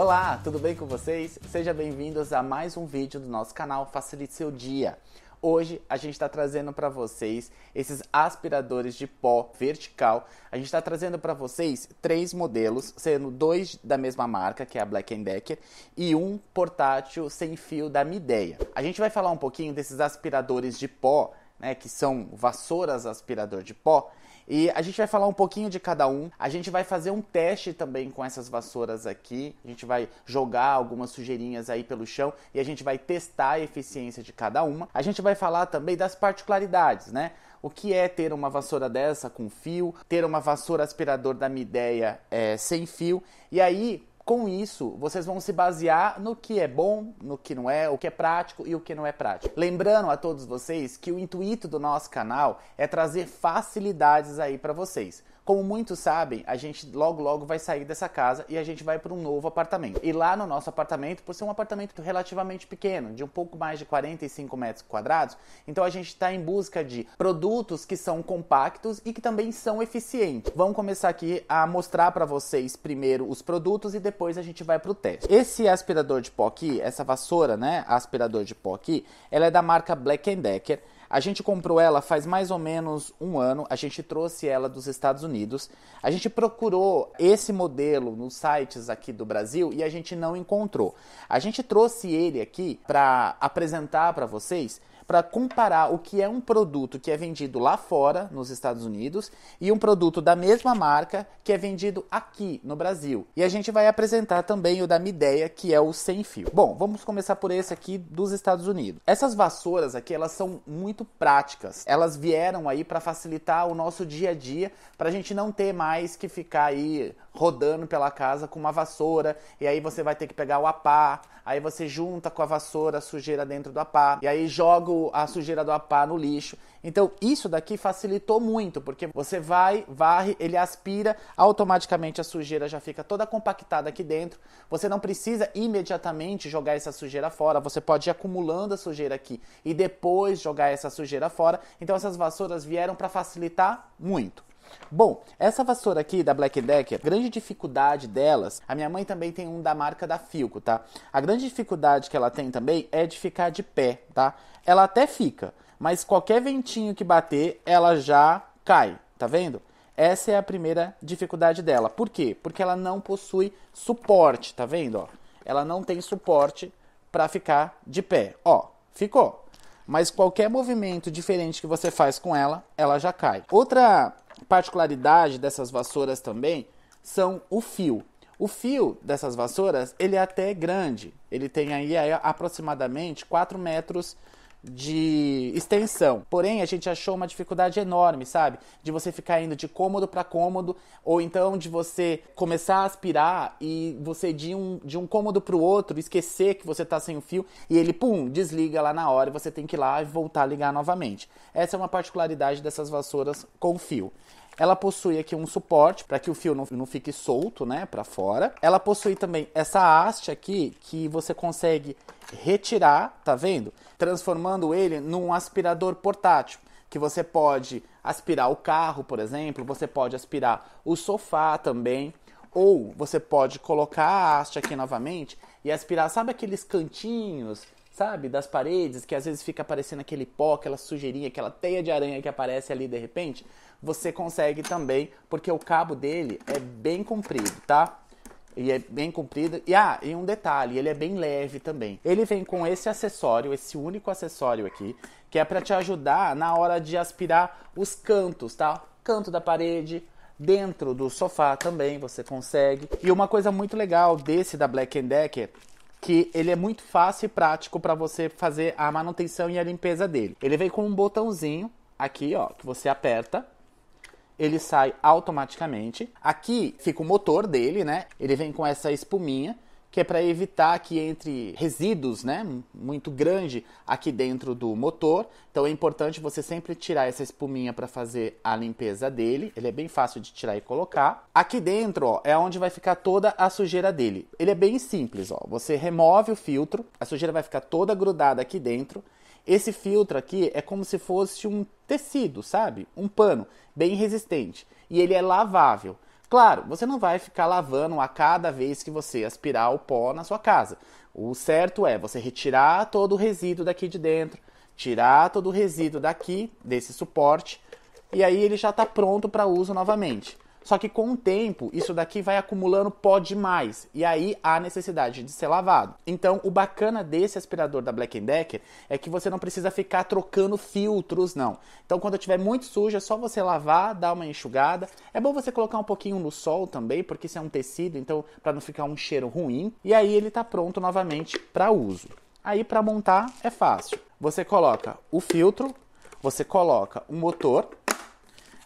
Olá, tudo bem com vocês? Sejam bem-vindos a mais um vídeo do nosso canal Facilite Seu Dia. Hoje a gente está trazendo para vocês esses aspiradores de pó vertical. A gente está trazendo para vocês três modelos, sendo dois da mesma marca, que é a Black Decker, e um portátil sem fio da Mideia. A gente vai falar um pouquinho desses aspiradores de pó, né, que são vassouras aspirador de pó, e a gente vai falar um pouquinho de cada um. A gente vai fazer um teste também com essas vassouras aqui. A gente vai jogar algumas sujeirinhas aí pelo chão e a gente vai testar a eficiência de cada uma. A gente vai falar também das particularidades, né? O que é ter uma vassoura dessa com fio, ter uma vassoura aspirador da Mideia é, eh, sem fio. E aí, com isso, vocês vão se basear no que é bom, no que não é, o que é prático e o que não é prático. Lembrando a todos vocês que o intuito do nosso canal é trazer facilidades aí para vocês. Como muitos sabem, a gente logo logo vai sair dessa casa e a gente vai para um novo apartamento. E lá no nosso apartamento, por ser um apartamento relativamente pequeno, de um pouco mais de 45 metros quadrados, então a gente está em busca de produtos que são compactos e que também são eficientes. Vamos começar aqui a mostrar para vocês primeiro os produtos e depois a gente vai para o teste. Esse aspirador de pó aqui, essa vassoura, né, aspirador de pó aqui, ela é da marca Black Decker a gente comprou ela faz mais ou menos um ano, a gente trouxe ela dos Estados Unidos. A gente procurou esse modelo nos sites aqui do Brasil e a gente não encontrou. A gente trouxe ele aqui para apresentar para vocês para comparar o que é um produto que é vendido lá fora, nos Estados Unidos, e um produto da mesma marca que é vendido aqui no Brasil. E a gente vai apresentar também o da Mideia, que é o sem fio. Bom, vamos começar por esse aqui dos Estados Unidos. Essas vassouras aqui, elas são muito práticas. Elas vieram aí para facilitar o nosso dia a dia, para a gente não ter mais que ficar aí rodando pela casa com uma vassoura, e aí você vai ter que pegar o apá, aí você junta com a vassoura a sujeira dentro do apá, e aí joga a sujeira do apá no lixo. Então, isso daqui facilitou muito, porque você vai, varre, ele aspira, automaticamente a sujeira já fica toda compactada aqui dentro. Você não precisa imediatamente jogar essa sujeira fora, você pode ir acumulando a sujeira aqui e depois jogar essa sujeira fora. Então, essas vassouras vieram para facilitar muito. Bom, essa vassoura aqui da Black Decker, a grande dificuldade delas, a minha mãe também tem um da marca da Filco, tá? A grande dificuldade que ela tem também é de ficar de pé, tá? Ela até fica, mas qualquer ventinho que bater, ela já cai, tá vendo? Essa é a primeira dificuldade dela. Por quê? Porque ela não possui suporte, tá vendo? Ó, ela não tem suporte para ficar de pé. Ó, ficou. Mas qualquer movimento diferente que você faz com ela, ela já cai. Outra particularidade dessas vassouras também são o fio. O fio dessas vassouras, ele é até grande. Ele tem aí aproximadamente 4 metros de extensão. Porém, a gente achou uma dificuldade enorme, sabe? De você ficar indo de cômodo para cômodo, ou então de você começar a aspirar e você de um, de um cômodo para o outro esquecer que você tá sem o fio e ele, pum, desliga lá na hora e você tem que ir lá e voltar a ligar novamente. Essa é uma particularidade dessas vassouras com fio. Ela possui aqui um suporte para que o fio não, não fique solto, né, para fora. Ela possui também essa haste aqui que você consegue retirar, tá vendo? Transformando ele num aspirador portátil que você pode aspirar o carro, por exemplo, você pode aspirar o sofá também, ou você pode colocar a haste aqui novamente e aspirar, sabe aqueles cantinhos sabe, das paredes, que às vezes fica aparecendo aquele pó, aquela sujeirinha, aquela teia de aranha que aparece ali de repente, você consegue também, porque o cabo dele é bem comprido, tá? E é bem comprido. E ah, e um detalhe, ele é bem leve também. Ele vem com esse acessório, esse único acessório aqui, que é para te ajudar na hora de aspirar os cantos, tá? Canto da parede, dentro do sofá também você consegue. E uma coisa muito legal desse da Black Decker que ele é muito fácil e prático para você fazer a manutenção e a limpeza dele. Ele vem com um botãozinho aqui, ó, que você aperta ele sai automaticamente. Aqui fica o motor dele, né? Ele vem com essa espuminha que é para evitar que entre resíduos, né, muito grande aqui dentro do motor. Então é importante você sempre tirar essa espuminha para fazer a limpeza dele. Ele é bem fácil de tirar e colocar. Aqui dentro, ó, é onde vai ficar toda a sujeira dele. Ele é bem simples, ó. Você remove o filtro, a sujeira vai ficar toda grudada aqui dentro. Esse filtro aqui é como se fosse um tecido, sabe? Um pano bem resistente e ele é lavável. Claro, você não vai ficar lavando a cada vez que você aspirar o pó na sua casa. O certo é você retirar todo o resíduo daqui de dentro, tirar todo o resíduo daqui, desse suporte, e aí ele já está pronto para uso novamente. Só que com o tempo, isso daqui vai acumulando pó demais. E aí há necessidade de ser lavado. Então, o bacana desse aspirador da Black Decker é que você não precisa ficar trocando filtros, não. Então, quando tiver muito sujo, é só você lavar, dar uma enxugada. É bom você colocar um pouquinho no sol também, porque isso é um tecido, então, para não ficar um cheiro ruim. E aí ele está pronto novamente para uso. Aí, para montar, é fácil. Você coloca o filtro, você coloca o motor,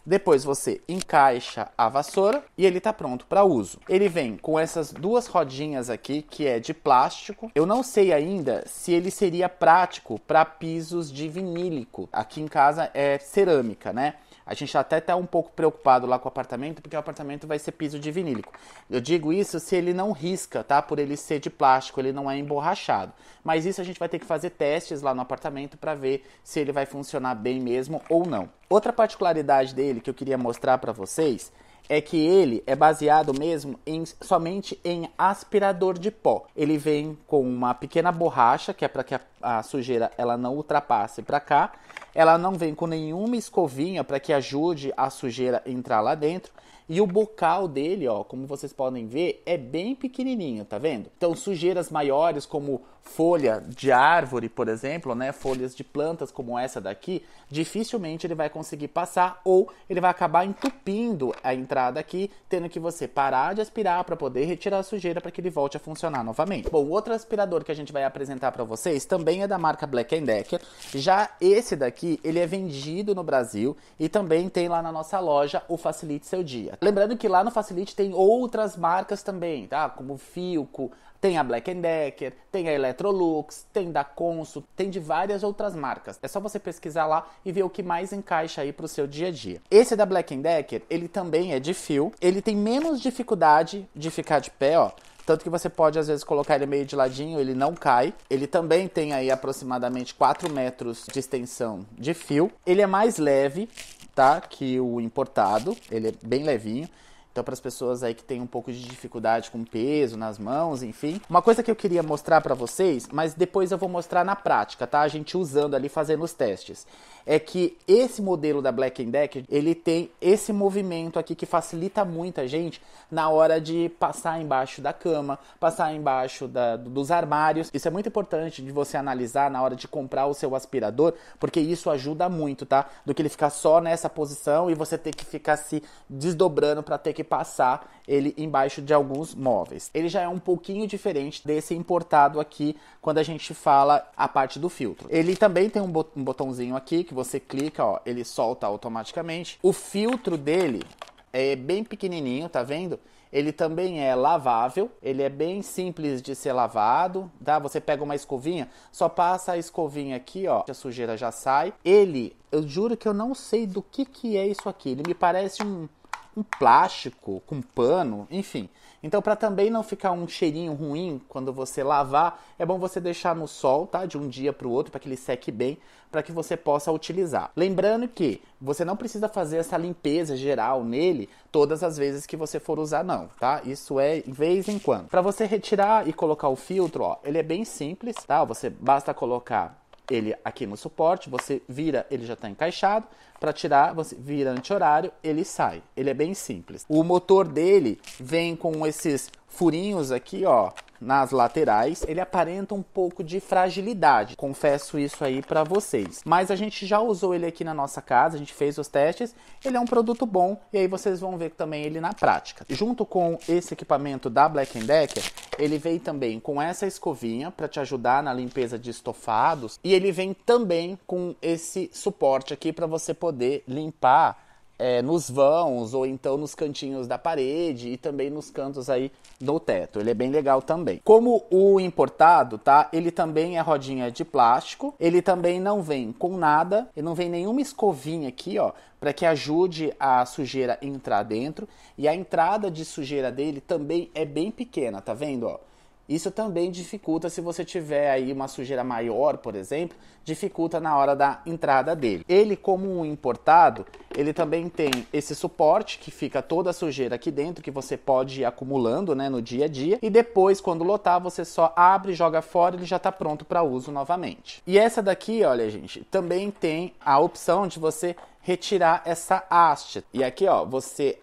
depois você encaixa a vassoura e ele está pronto para uso. Ele vem com essas duas rodinhas aqui, que é de plástico. Eu não sei ainda se ele seria prático para pisos de vinílico. Aqui em casa é cerâmica, né? A gente até está um pouco preocupado lá com o apartamento, porque o apartamento vai ser piso de vinílico. Eu digo isso se ele não risca, tá? Por ele ser de plástico, ele não é emborrachado. Mas isso a gente vai ter que fazer testes lá no apartamento para ver se ele vai funcionar bem mesmo ou não. Outra particularidade dele que eu queria mostrar para vocês é que ele é baseado mesmo em, somente em aspirador de pó. Ele vem com uma pequena borracha, que é para que a, a, sujeira ela não ultrapasse para cá. Ela não vem com nenhuma escovinha para que ajude a sujeira a entrar lá dentro. E o bocal dele, ó, como vocês podem ver, é bem pequenininho, tá vendo? Então, sujeiras maiores como folha de árvore, por exemplo, né, folhas de plantas como essa daqui, dificilmente ele vai conseguir passar ou ele vai acabar entupindo a entrada aqui, tendo que você parar de aspirar para poder retirar a sujeira para que ele volte a funcionar novamente. Bom, outro aspirador que a gente vai apresentar para vocês também é da marca Black Decker. Já esse daqui, ele é vendido no Brasil e também tem lá na nossa loja o Facilite Seu Dia. Lembrando que lá no Facilite tem outras marcas também, tá? Como Filco, tem a Black Decker, tem a Electrolux, tem da Consul, tem de várias outras marcas. É só você pesquisar lá e ver o que mais encaixa aí para o seu dia a dia. Esse da Black Decker, ele também é de fio, ele tem menos dificuldade de ficar de pé, ó. Tanto que você pode, às vezes, colocar ele meio de ladinho, ele não cai. Ele também tem aí aproximadamente 4 metros de extensão de fio. Ele é mais leve, tá? Que o importado. Ele é bem levinho. Então, para as pessoas aí que têm um pouco de dificuldade com peso nas mãos, enfim. Uma coisa que eu queria mostrar para vocês, mas depois eu vou mostrar na prática, tá? A gente usando ali, fazendo os testes. É que esse modelo da Black Deck, ele tem esse movimento aqui que facilita muito a gente na hora de passar embaixo da cama, passar embaixo da, dos armários. Isso é muito importante de você analisar na hora de comprar o seu aspirador, porque isso ajuda muito, tá? Do que ele ficar só nessa posição e você ter que ficar se desdobrando para ter que que passar ele embaixo de alguns móveis. Ele já é um pouquinho diferente desse importado aqui quando a gente fala a parte do filtro. Ele também tem um botãozinho aqui que você clica, ó, ele solta automaticamente. O filtro dele é bem pequenininho, tá vendo? Ele também é lavável, ele é bem simples de ser lavado, tá? Você pega uma escovinha, só passa a escovinha aqui, ó, a sujeira já sai. Ele, eu juro que eu não sei do que que é isso aqui. Ele me parece um um plástico, com pano, enfim. Então, para também não ficar um cheirinho ruim quando você lavar, é bom você deixar no sol, tá? De um dia para o outro, para que ele seque bem, para que você possa utilizar. Lembrando que você não precisa fazer essa limpeza geral nele todas as vezes que você for usar, não, tá? Isso é de vez em quando. Para você retirar e colocar o filtro, ó, ele é bem simples, tá? Você basta colocar ele aqui no suporte, você vira, ele já está encaixado. Para tirar, você vira anti-horário, ele sai. Ele é bem simples. O motor dele vem com esses furinhos aqui, ó, nas laterais, ele aparenta um pouco de fragilidade. Confesso isso aí para vocês. Mas a gente já usou ele aqui na nossa casa, a gente fez os testes. Ele é um produto bom e aí vocês vão ver também ele na prática. Junto com esse equipamento da Black Decker, ele vem também com essa escovinha para te ajudar na limpeza de estofados e ele vem também com esse suporte aqui para você poder limpar é, nos vãos ou então nos cantinhos da parede e também nos cantos aí do teto. Ele é bem legal também. Como o importado, tá? Ele também é rodinha de plástico. Ele também não vem com nada. Ele não vem nenhuma escovinha aqui, ó, para que ajude a sujeira entrar dentro. E a entrada de sujeira dele também é bem pequena, tá vendo, ó? Isso também dificulta se você tiver aí uma sujeira maior, por exemplo, dificulta na hora da entrada dele. Ele, como um importado, ele também tem esse suporte que fica toda a sujeira aqui dentro que você pode ir acumulando, né, no dia a dia. E depois, quando lotar, você só abre, joga fora, ele já está pronto para uso novamente. E essa daqui, olha, gente, também tem a opção de você retirar essa haste. E aqui, ó, você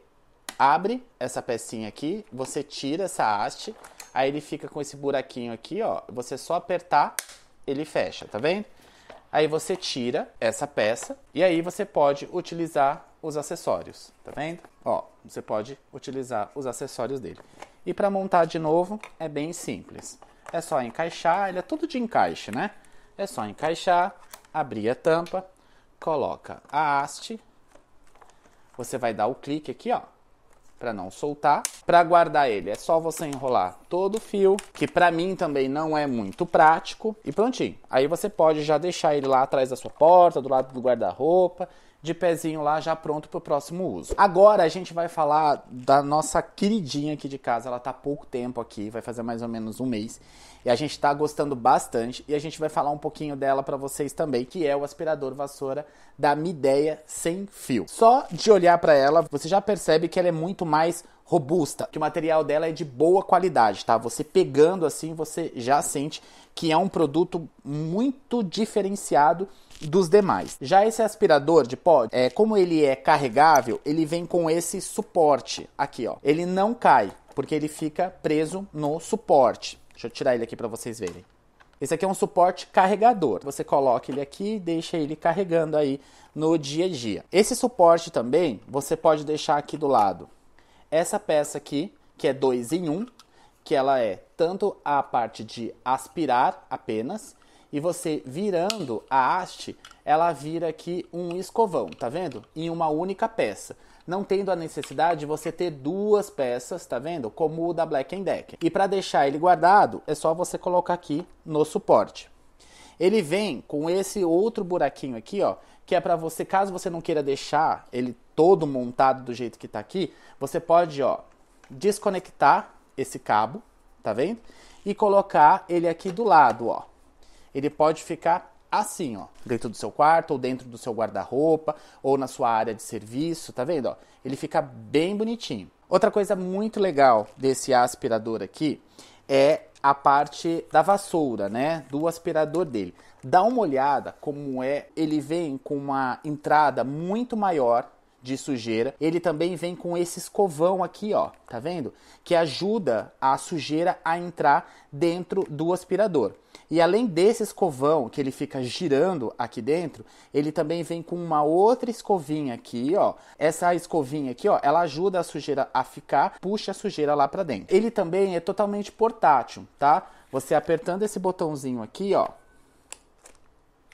abre essa pecinha aqui, você tira essa haste Aí ele fica com esse buraquinho aqui, ó. Você só apertar, ele fecha, tá vendo? Aí você tira essa peça e aí você pode utilizar os acessórios, tá vendo? Ó, você pode utilizar os acessórios dele. E para montar de novo é bem simples. É só encaixar, ele é tudo de encaixe, né? É só encaixar, abrir a tampa, coloca a haste. Você vai dar o clique aqui, ó, para não soltar. Para guardar ele é só você enrolar todo o fio, que para mim também não é muito prático e prontinho. Aí você pode já deixar ele lá atrás da sua porta, do lado do guarda-roupa, de pezinho lá já pronto para o próximo uso. Agora a gente vai falar da nossa queridinha aqui de casa. Ela tá há pouco tempo aqui, vai fazer mais ou menos um mês. E a gente está gostando bastante e a gente vai falar um pouquinho dela para vocês também, que é o aspirador vassoura da Mideia sem fio. Só de olhar para ela, você já percebe que ela é muito mais robusta, que o material dela é de boa qualidade, tá? Você pegando assim, você já sente que é um produto muito diferenciado dos demais. Já esse aspirador de pó, é, como ele é carregável, ele vem com esse suporte aqui, ó. Ele não cai, porque ele fica preso no suporte. Deixa eu tirar ele aqui para vocês verem. Esse aqui é um suporte carregador. Você coloca ele aqui e deixa ele carregando aí no dia a dia. Esse suporte também você pode deixar aqui do lado essa peça aqui, que é dois em um, que ela é tanto a parte de aspirar apenas, e você virando a haste, ela vira aqui um escovão, tá vendo? Em uma única peça. Não tendo a necessidade de você ter duas peças, tá vendo? Como o da Black Decker. E para deixar ele guardado, é só você colocar aqui no suporte. Ele vem com esse outro buraquinho aqui, ó, que é para você, caso você não queira deixar ele todo montado do jeito que está aqui, você pode, ó, desconectar esse cabo, tá vendo? E colocar ele aqui do lado, ó. Ele pode ficar assim, ó, dentro do seu quarto ou dentro do seu guarda-roupa ou na sua área de serviço, tá vendo, ó? Ele fica bem bonitinho. Outra coisa muito legal desse aspirador aqui é a parte da vassoura, né, do aspirador dele. Dá uma olhada como é, ele vem com uma entrada muito maior de sujeira. Ele também vem com esse escovão aqui, ó, tá vendo? Que ajuda a sujeira a entrar dentro do aspirador. E além desse escovão que ele fica girando aqui dentro, ele também vem com uma outra escovinha aqui, ó. Essa escovinha aqui, ó, ela ajuda a sujeira a ficar, puxa a sujeira lá para dentro. Ele também é totalmente portátil, tá? Você apertando esse botãozinho aqui, ó,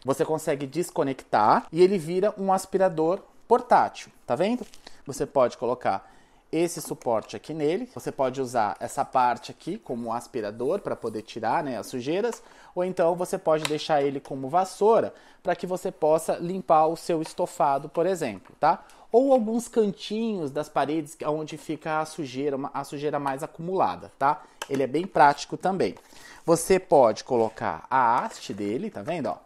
você consegue desconectar e ele vira um aspirador portátil, tá vendo? Você pode colocar esse suporte aqui nele. Você pode usar essa parte aqui como aspirador para poder tirar né, as sujeiras, ou então você pode deixar ele como vassoura para que você possa limpar o seu estofado, por exemplo, tá? Ou alguns cantinhos das paredes onde fica a sujeira, a sujeira mais acumulada, tá? Ele é bem prático também. Você pode colocar a haste dele, tá vendo? Ó?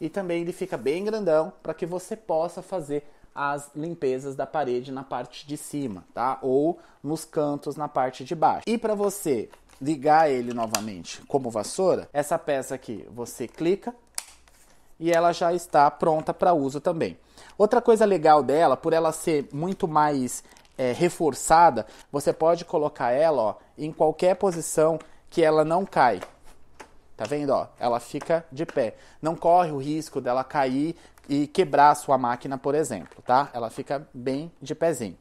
e também ele fica bem grandão para que você possa fazer as limpezas da parede na parte de cima, tá? Ou nos cantos na parte de baixo. E para você ligar ele novamente como vassoura, essa peça aqui você clica e ela já está pronta para uso também. Outra coisa legal dela, por ela ser muito mais é, reforçada, você pode colocar ela ó, em qualquer posição que ela não cai. Tá vendo? Ó, ela fica de pé. Não corre o risco dela cair e quebrar a sua máquina, por exemplo, tá? Ela fica bem de pezinho.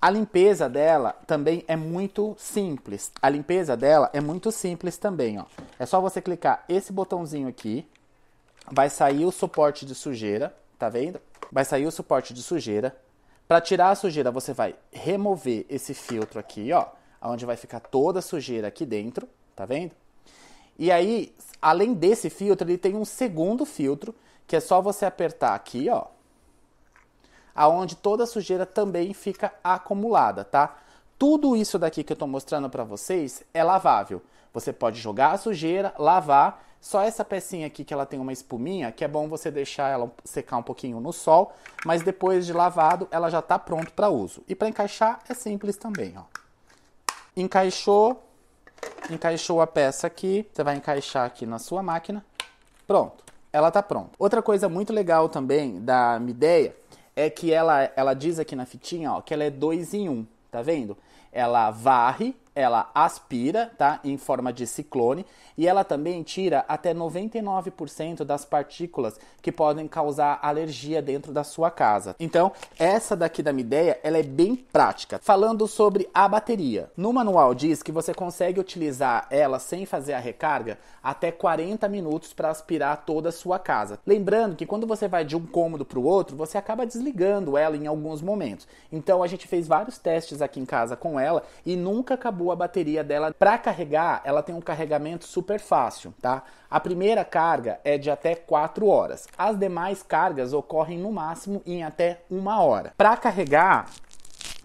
A limpeza dela também é muito simples. A limpeza dela é muito simples também, ó. É só você clicar esse botãozinho aqui, vai sair o suporte de sujeira, tá vendo? Vai sair o suporte de sujeira. Para tirar a sujeira, você vai remover esse filtro aqui, ó, onde vai ficar toda a sujeira aqui dentro, tá vendo? E aí, além desse filtro, ele tem um segundo filtro, que é só você apertar aqui, ó. Aonde toda a sujeira também fica acumulada, tá? Tudo isso daqui que eu tô mostrando para vocês é lavável. Você pode jogar a sujeira, lavar. Só essa pecinha aqui que ela tem uma espuminha, que é bom você deixar ela secar um pouquinho no sol, mas depois de lavado ela já tá pronto para uso. E para encaixar é simples também, ó. Encaixou, encaixou a peça aqui, você vai encaixar aqui na sua máquina. Pronto, ela tá pronta. Outra coisa muito legal também da Mideia é que ela, ela diz aqui na fitinha, ó, que ela é dois em um, tá vendo? Ela varre ela aspira, tá, em forma de ciclone, e ela também tira até 99% das partículas que podem causar alergia dentro da sua casa. Então, essa daqui da Mideia, ela é bem prática. Falando sobre a bateria. No manual diz que você consegue utilizar ela sem fazer a recarga até 40 minutos para aspirar toda a sua casa. Lembrando que quando você vai de um cômodo para o outro, você acaba desligando ela em alguns momentos. Então, a gente fez vários testes aqui em casa com ela e nunca acabou acabou a bateria dela. Para carregar, ela tem um carregamento super fácil, tá? A primeira carga é de até 4 horas. As demais cargas ocorrem no máximo em até uma hora. Para carregar,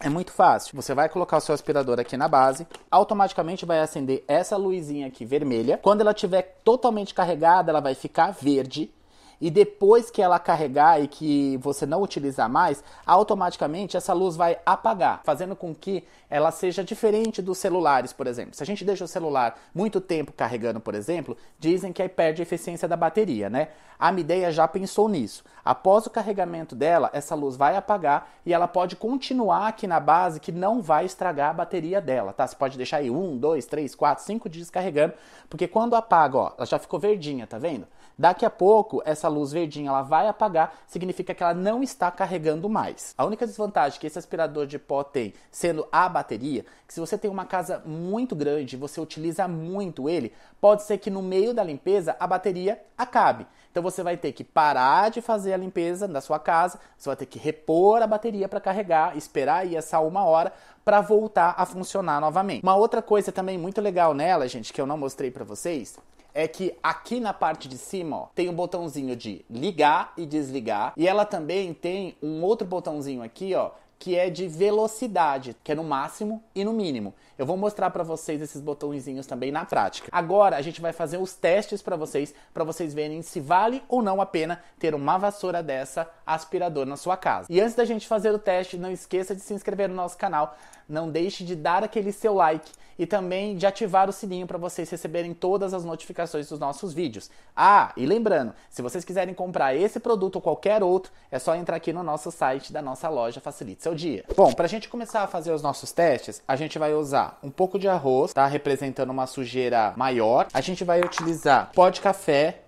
é muito fácil. Você vai colocar o seu aspirador aqui na base, automaticamente vai acender essa luzinha aqui vermelha. Quando ela estiver totalmente carregada, ela vai ficar verde e depois que ela carregar e que você não utilizar mais, automaticamente essa luz vai apagar, fazendo com que ela seja diferente dos celulares, por exemplo. Se a gente deixa o celular muito tempo carregando, por exemplo, dizem que aí perde a eficiência da bateria, né? A Mideia já pensou nisso. Após o carregamento dela, essa luz vai apagar e ela pode continuar aqui na base que não vai estragar a bateria dela, tá? Você pode deixar aí um, dois, três, quatro, cinco dias carregando, porque quando apaga, ó, ela já ficou verdinha, tá vendo? Daqui a pouco, essa luz verdinha ela vai apagar, significa que ela não está carregando mais. A única desvantagem que esse aspirador de pó tem, sendo a bateria, que se você tem uma casa muito grande, você utiliza muito ele, pode ser que no meio da limpeza a bateria acabe. Então você vai ter que parar de fazer a limpeza da sua casa, você vai ter que repor a bateria para carregar, esperar aí essa uma hora para voltar a funcionar novamente. Uma outra coisa também muito legal nela, gente, que eu não mostrei para vocês, é que aqui na parte de cima ó, tem um botãozinho de ligar e desligar. E ela também tem um outro botãozinho aqui, ó, que é de velocidade, que é no máximo e no mínimo. Eu vou mostrar para vocês esses botõezinhos também na prática. Agora a gente vai fazer os testes para vocês, para vocês verem se vale ou não a pena ter uma vassoura dessa aspirador na sua casa. E antes da gente fazer o teste, não esqueça de se inscrever no nosso canal, não deixe de dar aquele seu like e também de ativar o sininho para vocês receberem todas as notificações dos nossos vídeos. Ah, e lembrando, se vocês quiserem comprar esse produto ou qualquer outro, é só entrar aqui no nosso site da nossa loja Facilite Seu Dia. Bom, para a gente começar a fazer os nossos testes, a gente vai usar um pouco de arroz, tá? Representando uma sujeira maior. A gente vai utilizar pó de café,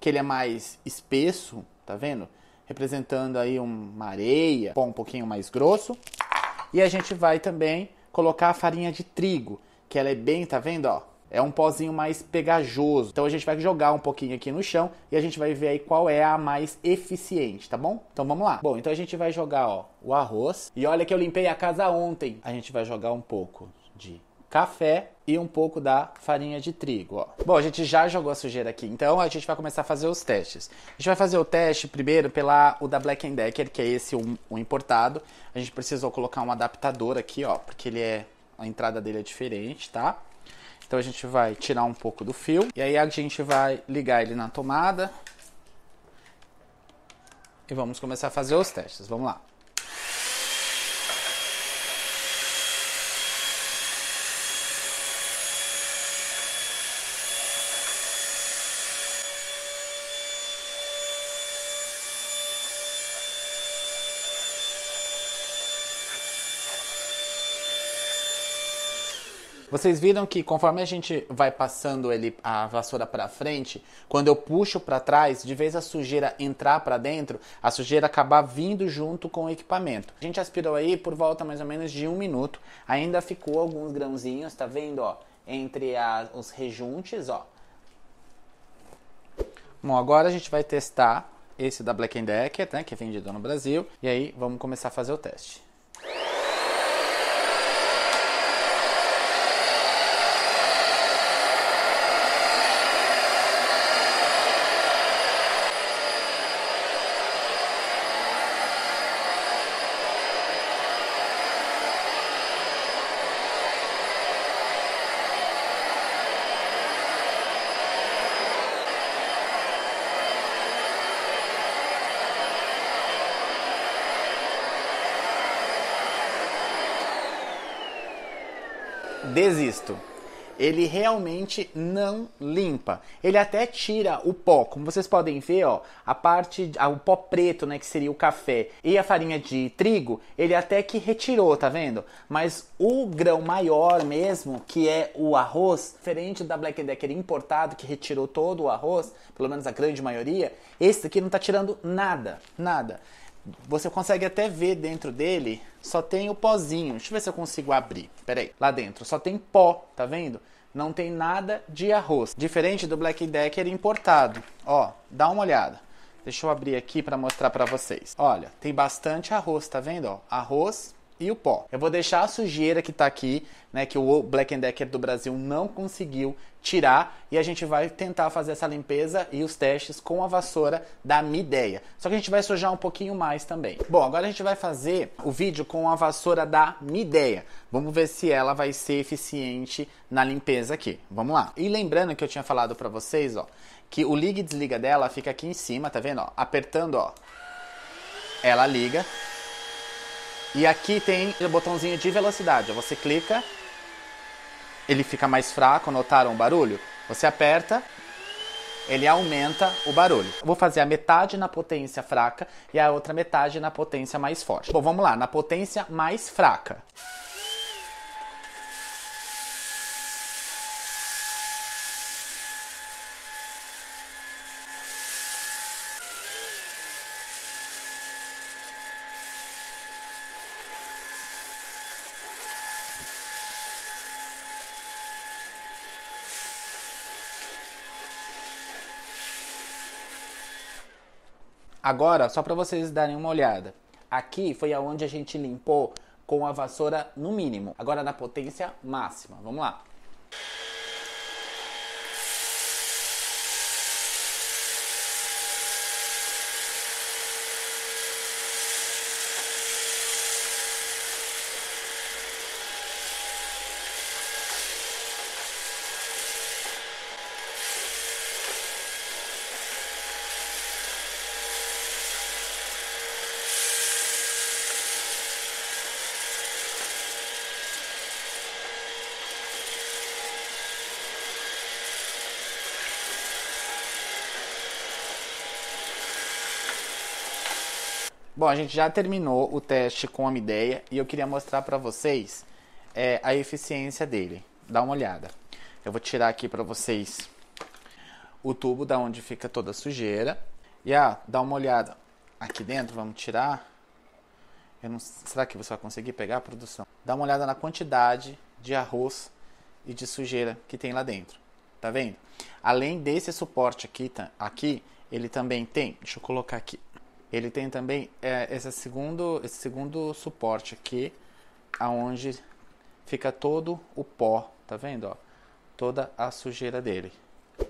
que ele é mais espesso, tá vendo? Representando aí uma areia, pó um pouquinho mais grosso. E a gente vai também colocar a farinha de trigo, que ela é bem, tá vendo, ó? É um pozinho mais pegajoso. Então a gente vai jogar um pouquinho aqui no chão e a gente vai ver aí qual é a mais eficiente, tá bom? Então vamos lá. Bom, então a gente vai jogar, ó, o arroz. E olha que eu limpei a casa ontem. A gente vai jogar um pouco de café e um pouco da farinha de trigo. Ó. Bom, a gente já jogou a sujeira aqui, então a gente vai começar a fazer os testes. A gente vai fazer o teste primeiro pela o da Black Decker, que é esse um, um, importado. A gente precisou colocar um adaptador aqui, ó, porque ele é a entrada dele é diferente, tá? Então a gente vai tirar um pouco do fio e aí a gente vai ligar ele na tomada e vamos começar a fazer os testes. Vamos lá. Vocês viram que conforme a gente vai passando ele a vassoura para frente, quando eu puxo para trás, de vez a sujeira entrar para dentro, a sujeira acabar vindo junto com o equipamento. A gente aspirou aí por volta mais ou menos de um minuto. Ainda ficou alguns grãozinhos, tá vendo, ó, entre a, os rejuntes, ó. Bom, agora a gente vai testar esse da Black Decker, né, que é vendido no Brasil, e aí vamos começar a fazer o teste. desisto. Ele realmente não limpa. Ele até tira o pó, como vocês podem ver, ó, a parte, ah, o pó preto, né, que seria o café, e a farinha de trigo, ele até que retirou, tá vendo? Mas o grão maior mesmo, que é o arroz, diferente da Black Decker importado, que retirou todo o arroz, pelo menos a grande maioria, esse daqui não tá tirando nada, nada você consegue até ver dentro dele, só tem o pozinho. Deixa eu ver se eu consigo abrir. Peraí, lá dentro só tem pó, tá vendo? Não tem nada de arroz, diferente do Black Decker importado. Ó, dá uma olhada. Deixa eu abrir aqui para mostrar para vocês. Olha, tem bastante arroz, tá vendo? Ó, arroz, e o pó. Eu vou deixar a sujeira que está aqui, né, que o Black Decker do Brasil não conseguiu tirar e a gente vai tentar fazer essa limpeza e os testes com a vassoura da Mideia. Só que a gente vai sujar um pouquinho mais também. Bom, agora a gente vai fazer o vídeo com a vassoura da Mideia. Vamos ver se ela vai ser eficiente na limpeza aqui. Vamos lá. E lembrando que eu tinha falado para vocês, ó, que o liga e desliga dela fica aqui em cima, tá vendo, ó? Apertando, ó, ela liga e aqui tem o botãozinho de velocidade. Você clica, ele fica mais fraco, notaram o barulho? Você aperta, ele aumenta o barulho. Eu vou fazer a metade na potência fraca e a outra metade na potência mais forte. Bom, vamos lá, na potência mais fraca. Agora, só para vocês darem uma olhada. Aqui foi aonde a gente limpou com a vassoura no mínimo. Agora na potência máxima. Vamos lá. Bom, a gente já terminou o teste com a Mideia e eu queria mostrar para vocês é, a eficiência dele. Dá uma olhada. Eu vou tirar aqui para vocês o tubo da onde fica toda a sujeira. E ah, dá uma olhada aqui dentro, vamos tirar. Não, será que você vai conseguir pegar a produção? Dá uma olhada na quantidade de arroz e de sujeira que tem lá dentro. Tá vendo? Além desse suporte aqui, tá, aqui ele também tem. Deixa eu colocar aqui ele tem também é, esse, segundo, esse segundo suporte aqui, aonde fica todo o pó, tá vendo? Ó? Toda a sujeira dele.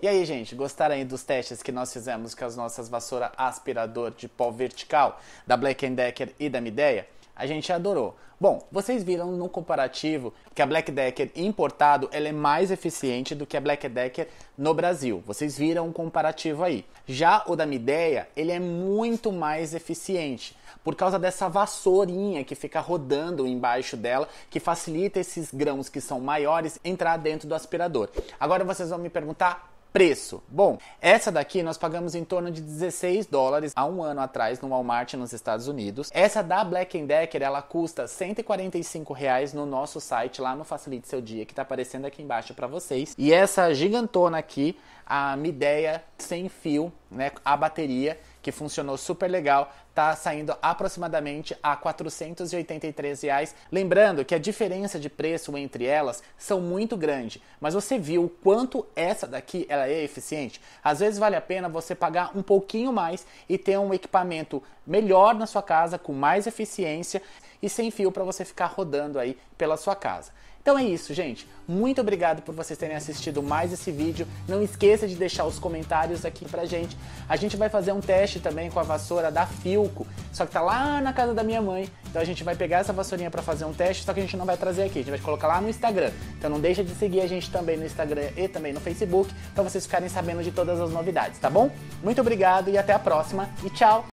E aí, gente, gostaram aí dos testes que nós fizemos com as nossas vassoura aspirador de pó vertical da Black Decker e da Mideia? A gente adorou. Bom, vocês viram no comparativo que a Black Decker importado ela é mais eficiente do que a Black Decker no Brasil. Vocês viram um comparativo aí. Já o da Mideia, ele é muito mais eficiente por causa dessa vassourinha que fica rodando embaixo dela, que facilita esses grãos que são maiores entrar dentro do aspirador. Agora vocês vão me perguntar preço? Bom, essa daqui nós pagamos em torno de 16 dólares há um ano atrás no Walmart nos Estados Unidos. Essa da Black Decker ela custa 145 reais no nosso site lá no Facilite Seu Dia que tá aparecendo aqui embaixo para vocês. E essa gigantona aqui, a Mideia sem fio, né, a bateria que funcionou super legal, tá saindo aproximadamente a R$ 483. Reais. Lembrando que a diferença de preço entre elas são muito grande, mas você viu o quanto essa daqui ela é eficiente? Às vezes vale a pena você pagar um pouquinho mais e ter um equipamento melhor na sua casa, com mais eficiência e sem fio para você ficar rodando aí pela sua casa. Então é isso, gente. Muito obrigado por vocês terem assistido mais esse vídeo. Não esqueça de deixar os comentários aqui pra gente. A gente vai fazer um teste também com a vassoura da Filco, só que tá lá na casa da minha mãe. Então a gente vai pegar essa vassourinha para fazer um teste, só que a gente não vai trazer aqui, a gente vai colocar lá no Instagram. Então não deixa de seguir a gente também no Instagram e também no Facebook para vocês ficarem sabendo de todas as novidades, tá bom? Muito obrigado e até a próxima e tchau.